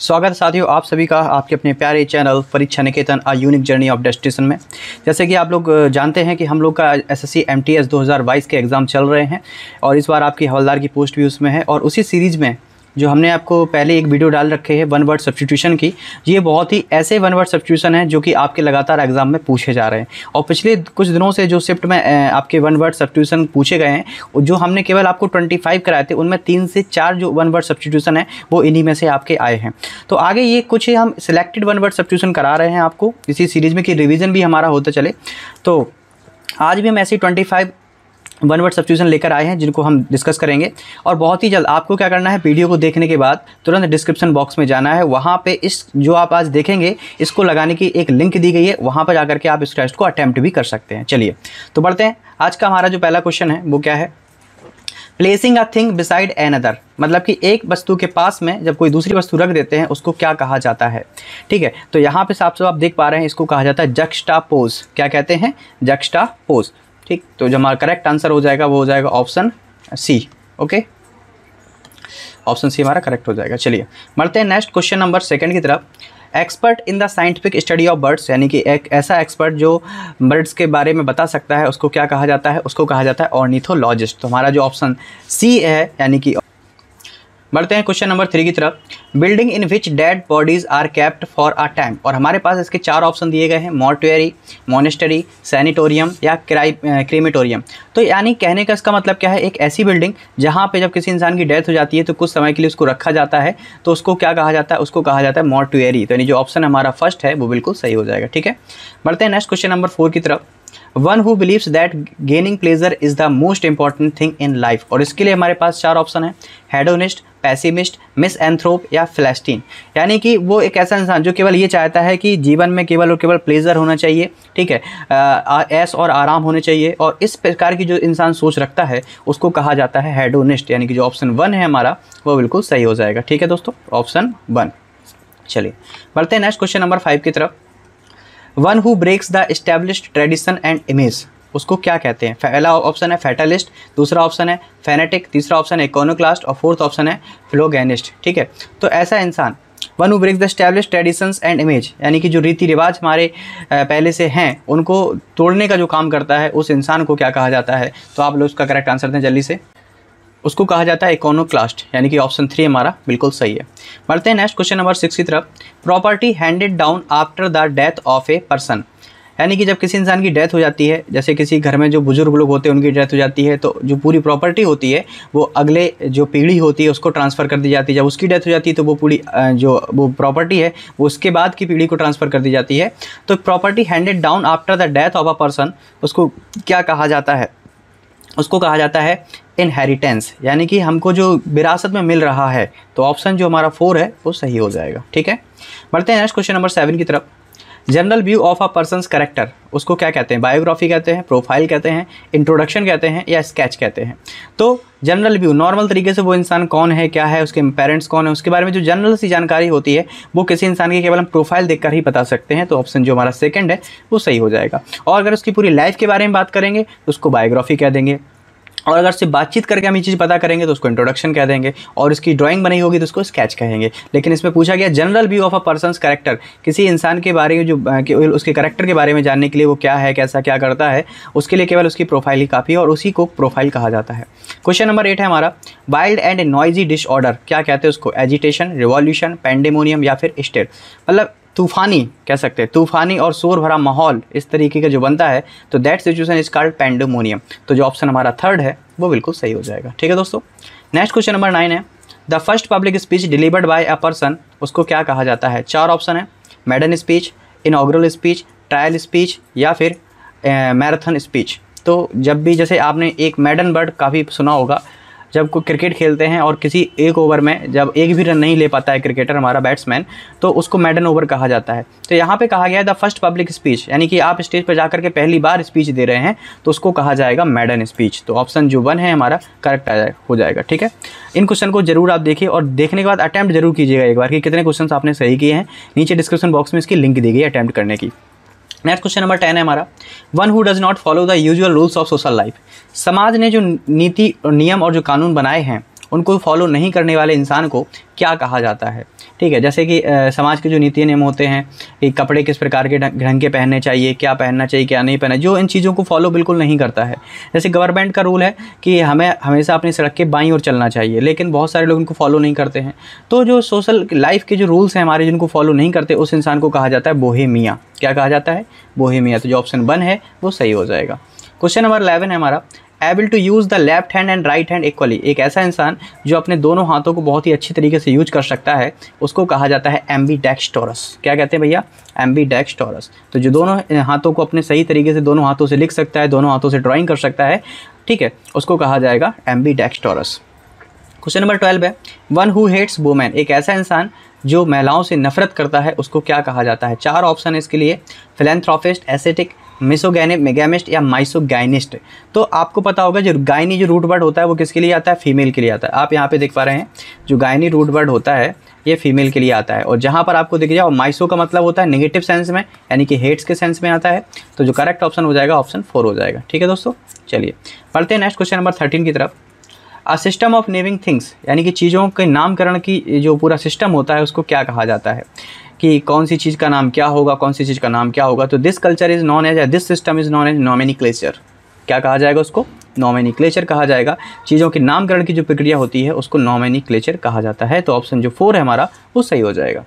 स्वागत है साथियों आप सभी का आपके अपने प्यारे channel Pariksha Niketan a unique journey of destination में जैसे कि आप लोग जानते हैं कि हम लोग का एसएससी एमटीएस 2022 के एग्ज़ाम चल रहे हैं और इस बार आपकी हवलदार की पोस्ट भी उसमें है और उसी सीरीज़ में जो हमने आपको पहले एक वीडियो डाल रखे है वन वर्ड सब्सटीट्यूशन की ये बहुत ही ऐसे वन वर्ड सब्सटीट्यूशन है जो कि आपके लगातार एग्जाम में पूछे जा रहे हैं और पिछले कुछ दिनों से जो शिफ्ट में आपके वन वर्ड सब्सटीट्यूशन पूछे गए हैं जो हमने केवल आपको ट्वेंटी फाइव कराए थे उनमें तीन से चार जो वन वर्ड सब्सटीट्यूशन है वो इन्हीं में से आपके आए हैं तो आगे ये कुछ हम सिलेक्टेड वन वर्ड सब्सटीट्यूशन करा रहे हैं आपको इसी सीरीज़ में कि रिविज़न भी हमारा होता चले तो आज भी हम ऐसे twenty five one word substitution लेकर आए हैं जिनको हम डिस्कस करेंगे और बहुत ही जल्द आपको क्या करना है वीडियो को देखने के बाद तुरंत डिस्क्रिप्शन बॉक्स में जाना है वहाँ पे इस जो आप आज देखेंगे इसको लगाने की एक लिंक दी गई है वहाँ पर जाकर के आप इस टेस्ट को अटैम्प्ट भी कर सकते हैं चलिए तो बढ़ते हैं आज का हमारा जो पहला क्वेश्चन है वो क्या है placing a thing beside another मतलब कि एक वस्तु के पास में जब कोई दूसरी वस्तु रख देते हैं उसको क्या कहा जाता है ठीक है तो यहाँ पे साफ साफ आप देख पा रहे हैं इसको कहा जाता है जक्स्टा पोज क्या कहते हैं जक्स्टा पोज ठीक तो जो हमारा करेक्ट आंसर हो जाएगा वो हो जाएगा option C okay option C हमारा करेक्ट हो जाएगा चलिए मरते हैं नेक्स्ट क्वेश्चन नंबर सेकंड की तरफ expert in the scientific study of birds यानी कि एक ऐसा एक्सपर्ट जो बर्ड्स के बारे में बता सकता है उसको क्या कहा जाता है उसको कहा जाता है ऑर्निथोलॉजिस्ट तो हमारा जो ऑप्शन सी है यानी कि बढ़ते हैं क्वेश्चन नंबर थ्री की तरफ building in which dead bodies are kept for a time और हमारे पास इसके चार ऑप्शन दिए गए हैं मॉर्टुअरी मोनेस्टरी सैनिटोरियम या क्राइ क्रीमेटोरियम तो यानी कहने का इसका मतलब क्या है एक ऐसी बिल्डिंग जहाँ पे जब किसी इंसान की डेथ हो जाती है तो कुछ समय के लिए उसको रखा जाता है तो उसको क्या कहा जाता है उसको कहा जाता है मॉर्टरी तो यानी जो ऑप्शन हमारा फर्स्ट है वो बिल्कुल सही हो जाएगा ठीक है बढ़ते हैं नेक्स्ट क्वेश्चन नंबर फोर की तरफ one who believes that gaining pleasure is the most important thing in life और इसके लिए हमारे पास चार ऑप्शन है हेडोनिस्ट पैसिमिस्ट मिस एंथ्रोप या फ्लैस्टीन यानी कि वो एक ऐसा इंसान जो केवल ये चाहता है कि जीवन में केवल और केवल प्लेजर होना चाहिए ठीक है ऐस और आराम होने चाहिए और इस प्रकार की जो इंसान सोच रखता है उसको कहा जाता है हेडोनिस्ट यानी कि जो ऑप्शन वन है हमारा वो बिल्कुल सही हो जाएगा ठीक है दोस्तों ऑप्शन वन चलिए बढ़ते हैं नेक्स्ट क्वेश्चन नंबर फाइव की तरफ one who breaks the establish tradition and image उसको क्या कहते हैं पहला ऑप्शन है फैटलिस्ट दूसरा ऑप्शन है फेनेटिक तीसरा ऑप्शन है इकोनोक्लास्ट और फोर्थ ऑप्शन है फ्लोगेनिस्ट ठीक है तो ऐसा इंसान one who breaks the establish traditions and image यानी कि जो रीति रिवाज हमारे पहले से हैं उनको तोड़ने का जो काम करता है उस इंसान को क्या कहा जाता है तो आप लोग उसका करेक्ट आंसर दें जल्दी से उसको कहा जाता है इकोनोक्लास्ट यानी कि ऑप्शन थ्री हमारा बिल्कुल सही है बढ़ते हैं नेक्स्ट क्वेश्चन नंबर सिक्स की तरफ property handed down after the death of a person यानी कि जब किसी इंसान की डेथ हो जाती है जैसे किसी घर में जो बुजुर्ग लोग होते हैं उनकी डेथ हो जाती है तो जो पूरी प्रॉपर्टी होती है वो अगले जो पीढ़ी होती है उसको ट्रांसफ़र कर दी जाती है जब उसकी डेथ हो जाती है तो वो पूरी जो वो प्रॉपर्टी है वो उसके बाद की पीढ़ी को ट्रांसफ़र कर दी जाती है तो property handed down after the death of a person उसको क्या कहा जाता है उसको कहा जाता है इनहेरिटेंस यानी कि हमको जो विरासत में मिल रहा है तो ऑप्शन जो हमारा फोर है वो सही हो जाएगा ठीक है बढ़ते हैं नेक्स्ट क्वेश्चन नंबर सेवन की तरफ general view of a person's character उसको क्या कहते हैं बायोग्राफी कहते हैं प्रोफाइल कहते हैं इंट्रोडक्शन कहते हैं या स्केच कहते हैं तो जनरल व्यू नॉर्मल तरीके से वो इंसान कौन है क्या है उसके पेरेंट्स कौन है उसके बारे में जो जनरल सी जानकारी होती है वो किसी इंसान की केवल हम प्रोफाइल देखकर ही बता सकते हैं तो ऑप्शन जो हमारा सेकेंड है वो सही हो जाएगा और अगर उसकी पूरी लाइफ के बारे में बात करेंगे तो उसको बायोग्राफी कह देंगे और अगर से बातचीत करके हम ये चीज़ पता करेंगे तो उसको इंट्रोडक्शन कह देंगे और इसकी ड्राइंग बनी होगी तो उसको स्केच कहेंगे लेकिन इसमें पूछा गया general view of a person character किसी इंसान के बारे में जो कि उसके करेक्टर के बारे में जानने के लिए वो क्या है कैसा क्या करता है उसके लिए केवल उसकी प्रोफाइल ही काफ़ी है और उसी को प्रोफाइल कहा जाता है क्वेश्चन नंबर एट है हमारा वाइल्ड एंड नॉइजी डिसऑर्डर क्या कहते हैं उसको एजिटेशन रिवॉल्यूशन पेंडेमोनियम या फिर स्टेट मतलब तूफानी कह सकते हैं तूफानी और शोर भरा माहौल इस तरीके का जो बनता है तो that situation is called pandemonium तो जो ऑप्शन हमारा थर्ड है वो बिल्कुल सही हो जाएगा ठीक है दोस्तों नेक्स्ट क्वेश्चन नंबर नाइन है the first public speech delivered by a person उसको क्या कहा जाता है चार ऑप्शन है maiden speech inaugural speech trial speech या फिर मैराथन स्पीच तो जब भी जैसे आपने एक मैडन वर्ड काफ़ी सुना होगा जब क्रिकेट खेलते हैं और किसी एक ओवर में जब एक भी रन नहीं ले पाता है क्रिकेटर हमारा बैट्समैन तो उसको मैडन ओवर कहा जाता है तो यहाँ पे कहा गया है द फर्स्ट पब्लिक स्पीच यानी कि आप स्टेज पर जाकर के पहली बार स्पीच दे रहे हैं तो उसको कहा जाएगा मैडन स्पीच तो ऑप्शन जो वन है हमारा करेक्ट आ हो जाएगा ठीक है इन क्वेश्चन को जरूर आप देखिए और देखने के बाद अटैम्प्ट जरूर कीजिएगा एक बार कि कितने क्वेश्चन आपने सही किए हैं नीचे डिस्क्रिप्शन बॉक्स में इसकी लिंक दी गई अटैम्प्ट करने की नेक्स्ट क्वेश्चन नंबर टेन है हमारा one who does not follow the usual rules of social life समाज ने जो नीति नियम और जो कानून बनाए हैं उनको फॉलो नहीं करने वाले इंसान को क्या कहा जाता है ठीक है जैसे कि आ, समाज के जो नीति नियम होते हैं कि कपड़े किस प्रकार के ढंग के पहनने चाहिए क्या पहनना चाहिए क्या नहीं पहनना जो इन चीज़ों को फॉलो बिल्कुल नहीं करता है जैसे गवर्नमेंट का रूल है कि हमें हमेशा अपनी सड़क के बाई और चलना चाहिए लेकिन बहुत सारे लोग इनको फॉलो नहीं करते हैं तो जो सोशल लाइफ के जो रूल्स हैं हमारे जिनको फॉलो नहीं करते उस इंसान को कहा जाता है बोहे क्या कहा जाता है बोहे तो जो ऑप्शन वन है वो सही हो जाएगा क्वेश्चन नंबर इलेवन है हमारा able to use the left hand and right hand equally एक ऐसा इंसान जो अपने दोनों हाथों को बहुत ही अच्छे तरीके से यूज कर सकता है उसको कहा जाता है एम्बी डेक्सटोरस क्या कहते हैं भैया एम्बी डेक्सटोरस तो जो दोनों हाथों को अपने सही तरीके से दोनों हाथों से लिख सकता है दोनों हाथों से ड्राॅइंग कर सकता है ठीक है उसको कहा जाएगा ambidextrous question number twelve है वन हु हेट्स वोमैन एक ऐसा इंसान जो महिलाओं से नफरत करता है उसको क्या कहा जाता है चार ऑप्शन है इसके लिए फिलेंथ्रॉफिस्ट एसेटिक मिसोगैने मेगामिस्ट या माइसोगाइनिस्ट तो आपको पता होगा जो गायनी जो रूट वर्ड होता है वो किसके लिए आता है फीमेल के लिए आता है आप यहाँ पे देख पा रहे हैं जो गायनी रूट वर्ड होता है ये फीमेल के लिए आता है और जहाँ पर आपको दिख जाए माइसो का मतलब होता है नेगेटिव सेंस में यानी कि हेड्स के सेंस में आता है तो जो करेक्ट ऑप्शन हो जाएगा ऑप्शन फोर हो जाएगा ठीक है दोस्तों चलिए पढ़ते हैं नेक्स्ट क्वेश्चन नंबर थर्टीन की तरफ सिस्टम ऑफ नेमिंग थिंग्स यानी कि चीज़ों के नामकरण की जो पूरा सिस्टम होता है उसको क्या कहा जाता है कि कौन सी चीज़ का नाम क्या होगा कौन सी चीज़ का नाम क्या होगा तो this culture is known as this system is known as nominee क्या कहा जाएगा उसको क्लेचर कहा जाएगा चीज़ों के नामकरण की जो प्रक्रिया होती है उसको क्लेचर कहा जाता है तो ऑप्शन जो फोर है हमारा वो सही हो जाएगा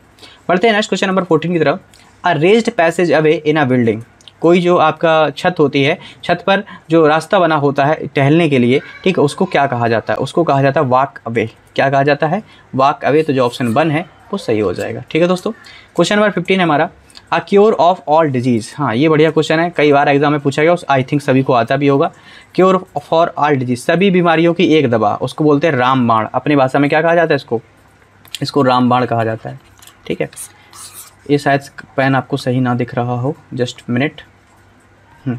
बढ़ते हैं नेक्स्ट क्वेश्चन नंबर फोर्टीन की तरफ a raised passageway in a building कोई जो आपका छत होती है छत पर जो रास्ता बना होता है टहलने के लिए ठीक है उसको क्या कहा जाता है उसको कहा जाता है वाक अवे क्या कहा जाता है वाक अवे तो जो ऑप्शन वन है वो सही हो जाएगा ठीक है दोस्तों क्वेश्चन नंबर फिफ्टीन हमारा a cure of all diseases हाँ ये बढ़िया क्वेश्चन है कई बार एग्जाम में पूछा गया आई थिंक सभी को आता भी होगा क्योर फॉर ऑल डिजीज़ सभी बीमारियों की एक दवा उसको बोलते हैं रामबाण अपनी भाषा में क्या कहा जाता है इसको इसको रामबाण कहा जाता है ठीक है ये शायद पेन आपको सही ना दिख रहा हो जस्ट मिनट हम्म,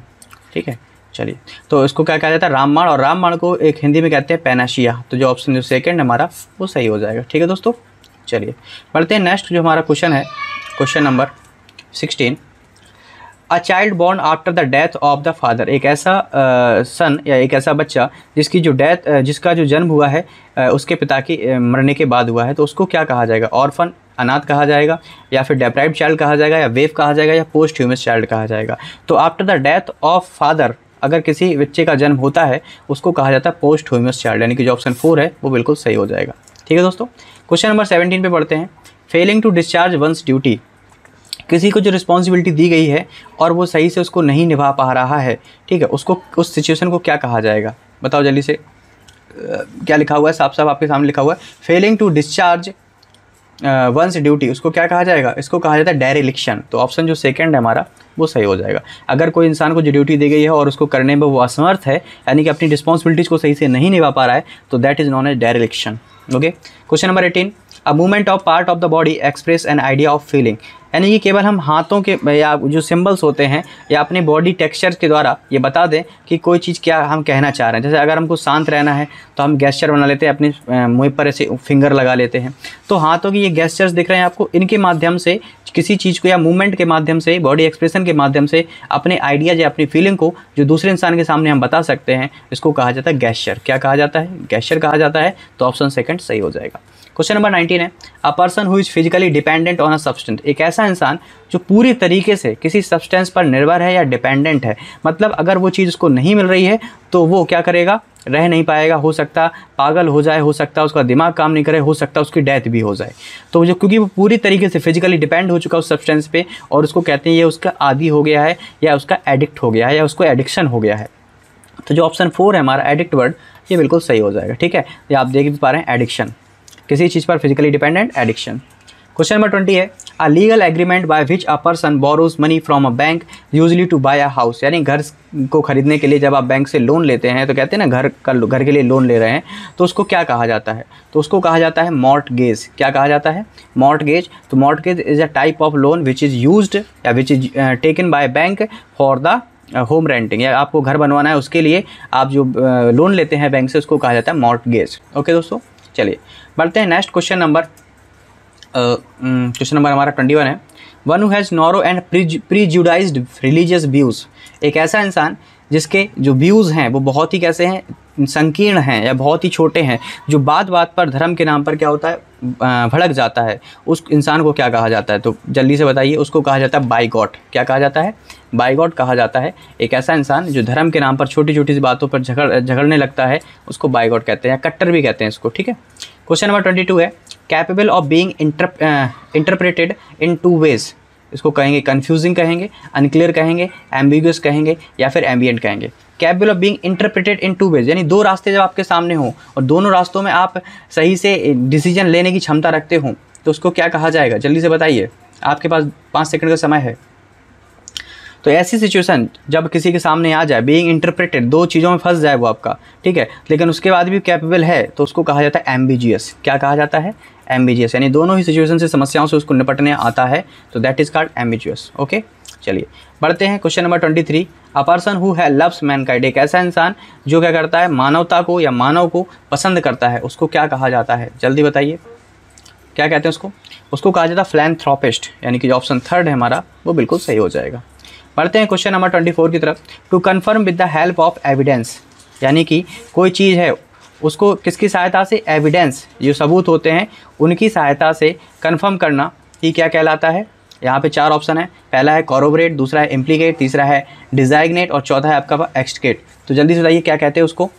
ठीक है चलिए तो इसको क्या कहा जाता है राममाण और राममाण को एक हिंदी में कहते हैं पैनाशिया तो जो ऑप्शन जो सेकेंड है हमारा वो सही हो जाएगा ठीक है दोस्तों चलिए बढ़ते हैं नेक्स्ट जो हमारा क्वेश्चन है question number sixteen a child born after the death of the father एक ऐसा सन या एक ऐसा बच्चा जिसकी जो डेथ जिसका जो जन्म हुआ है उसके पिता की मरने के बाद हुआ है तो उसको क्या कहा जाएगा ऑर्फन अनाथ कहा जाएगा या फिर डेप्राइव चाइल्ड कहा जाएगा या वेव कहा जाएगा या पोस्ट ह्यूमस चाइल्ड कहा जाएगा तो after the death of father अगर किसी बच्चे का जन्म होता है उसको कहा जाता है पोस्ट ह्यूमस चाइल्ड यानी कि जो ऑप्शन फोर है वो बिल्कुल सही हो जाएगा ठीक है दोस्तों क्वेश्चन नंबर सेवनटीन पे पढ़ते हैं failing to discharge one's duty किसी को जो रिस्पॉन्सिबिलिटी दी गई है और वो सही से उसको नहीं निभा पा रहा है ठीक है उसको उस सिचुएशन को क्या कहा जाएगा बताओ जल्दी से क्या लिखा हुआ है साफ साफ आपके सामने लिखा हुआ है failing to discharge one's duty उसको क्या कहा जाएगा इसको कहा जाता है डायरेक्शन तो ऑप्शन जो सेकंड है हमारा वो सही हो जाएगा अगर कोई इंसान को जो ड्यूटी दी गई है और उसको करने में वो असमर्थ है यानी कि अपनी रिस्पॉन्सिबिलिटीज़ को सही से नहीं निभा पा रहा है तो that is known as dire okay question number eighteen a movement of part of the body express an idea of feeling यानी कि केवल हम हाथों के या जो सिंबल्स होते हैं या अपने बॉडी टेक्सचर्स के द्वारा ये बता दें कि कोई चीज़ क्या हम कहना चाह रहे हैं जैसे अगर हमको शांत रहना है तो हम गेस्चर बना लेते हैं अपने मुँह पर ऐसे फिंगर लगा लेते हैं तो हाथों की ये गैस्चर्स दिख रहे हैं आपको इनके माध्यम से किसी चीज़ को या मूवमेंट के माध्यम से बॉडी एक्सप्रेशन के माध्यम से अपने आइडियाज या अपनी फीलिंग को जो दूसरे इंसान के सामने हम बता सकते हैं इसको कहा जाता है गैस्चर क्या कहा जाता है गैस्चर कहा जाता है तो ऑप्शन सेकंड सही हो जाएगा क्वेश्चन नंबर नाइनटीन है a person who is physically dependent on a substance एक ऐसा इंसान जो पूरी तरीके से किसी सब्सटेंस पर निर्भर है या डिपेंडेंट है मतलब अगर वो चीज़ उसको नहीं मिल रही है तो वो क्या करेगा रह नहीं पाएगा हो सकता पागल हो जाए हो सकता उसका दिमाग काम नहीं करे हो सकता उसकी डेथ भी हो जाए तो जो क्योंकि वो पूरी तरीके से फिजिकली डिपेंड हो चुका है उस सब्सटेंस पे और उसको कहते हैं ये उसका आदि हो गया है या उसका एडिक्ट हो गया है या उसको एडिक्शन हो गया है तो जो ऑप्शन फोर है हमारा एडिक्ट वर्ड ये बिल्कुल सही हो जाएगा ठीक है ये आप देख भी पा रहे हैं एडिक्शन किसी चीज़ पर physically dependent addiction question number twenty है a legal agreement by which a person borrows money from a bank usually to buy a house यानी घर को खरीदने के लिए जब आप बैंक से लोन लेते हैं तो कहते हैं ना घर का घर के लिए लोन ले रहे हैं तो उसको क्या कहा जाता है तो उसको कहा जाता है मॉर्ट गेज क्या कहा जाता है मॉर्ट गेज तो mortgage is a type of loan which is use या which is taken by bank for the home renting या आपको घर बनवाना है उसके लिए आप जो लोन uh, लेते हैं बैंक से उसको कहा जाता है मॉर्ट गेज ओके दोस्तों चलिए बढ़ते हैं next question number question number हमारा ट्वेंटी वन है one who has narrow and judaize religious views एक ऐसा इंसान जिसके जो व्यूज़ हैं वो बहुत ही कैसे हैं संकीर्ण हैं या बहुत ही छोटे हैं जो बात बात पर धर्म के नाम पर क्या होता है भड़क जाता है उस इंसान को क्या कहा जाता है तो जल्दी से बताइए उसको कहा जाता है बाईगॉट क्या कहा जाता है बाईगॉट कहा जाता है एक ऐसा इंसान जो धर्म के नाम पर छोटी छोटी सी बातों पर झगड़ झगड़ने लगता है उसको बाईगॉट कहते हैं या कट्टर भी कहते हैं इसको ठीक है क्वेश्चन नंबर ट्वेंटी टू है capable of being interpreted in two ways इसको कहेंगे कन्फ्यूजिंग कहेंगे अनक्लियर कहेंगे एम्बिगस कहेंगे या फिर एम्बियट कहेंगे capable of being interpreted in two ways यानी दो रास्ते जब आपके सामने हों और दोनों रास्तों में आप सही से डिसीजन लेने की क्षमता रखते हों तो उसको क्या कहा जाएगा जल्दी से बताइए आपके पास पाँच सेकंड का समय है तो ऐसी सिचुएशन जब किसी के सामने आ जाए बीइंग इंटरप्रेटेड दो चीज़ों में फंस जाए वो आपका ठीक है लेकिन उसके बाद भी कैपेबल है तो उसको कहा जाता है एम्बिजियस क्या कहा जाता है एम्बिजियस यानी दोनों ही सिचुएशन से समस्याओं से उसको निपटने आता है तो that is called ambiguous okay चलिए बढ़ते हैं question number twenty three a person who है लव्स मैन मैनकाइंड एक ऐसा इंसान जो क्या करता है मानवता को या मानव को पसंद करता है उसको क्या कहा जाता है जल्दी बताइए क्या कहते हैं उसको उसको कहा जाता है फ्लैंथ्रोपिस्ट यानी कि जो ऑप्शन थर्ड है हमारा वो बिल्कुल सही हो जाएगा बढ़ते हैं क्वेश्चन नंबर ट्वेंटी फोर की तरफ to confirm with the help of evidence यानी कि कोई चीज़ है उसको किसकी सहायता से एविडेंस जो सबूत होते हैं उनकी सहायता से कन्फर्म करना ही क्या कहलाता है यहाँ पे चार ऑप्शन है पहला है कॉरोबरेट दूसरा है इम्प्लीकेट तीसरा है डिजाइगनेट और चौथा है आपका एक्सटिकेट तो जल्दी से बताइए क्या कहते हैं उसको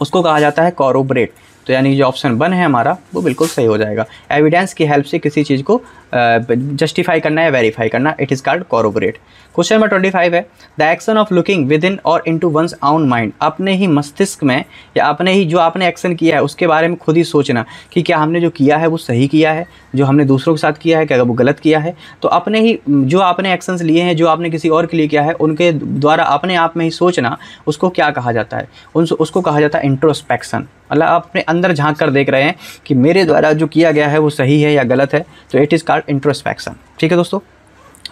उसको कहा जाता है कॉरोबरेट तो यानी जो ऑप्शन वन है हमारा वो बिल्कुल सही हो जाएगा एविडेंस की हेल्प से किसी चीज़ को जस्टिफाई करना है वेरीफाई करना it is called corroborate question number twenty five है the action of looking within और into one's own mind अपने ही मस्तिष्क में या अपने ही जो आपने एक्शन किया है उसके बारे में खुद ही सोचना कि क्या हमने जो किया है वो सही किया है जो हमने दूसरों के साथ किया है क्या वो गलत किया है तो अपने ही जो आपने एक्शंस लिए हैं जो आपने किसी और के लिए किया है उनके द्वारा अपने आप में ही सोचना उसको क्या कहा जाता है उन उसको कहा जाता है इंट्रोस्पेक्शन मतलब आप अपने अंदर झांक कर देख रहे हैं कि मेरे द्वारा जो किया गया है वो सही है या गलत है तो इट इज़ कॉल्ड इंट्रोस्पेक्शन ठीक है दोस्तों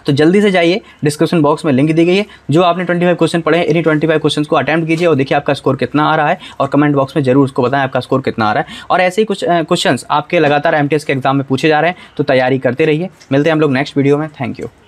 तो जल्दी से जाइए डिस्क्रिप्शन बॉक्स में लिंक दी गई है जो आपने 25 क्वेश्चन पढ़े हैं इन्हीं 25 क्वेश्चन को अटैम्प्ट कीजिए और देखिए आपका स्कोर कितना आ रहा है और कमेंट बॉक्स में जरूर उसको बताएं आपका स्कोर कितना आ रहा है और ऐसे ही कुछ क्वेश्चन आपके लगातार एम के एग्जाम में पूछे जा रहे हैं तो तैयारी करते रहिए मिलते हैं हम लोग नेक्स्ट वीडियो में थैंक यू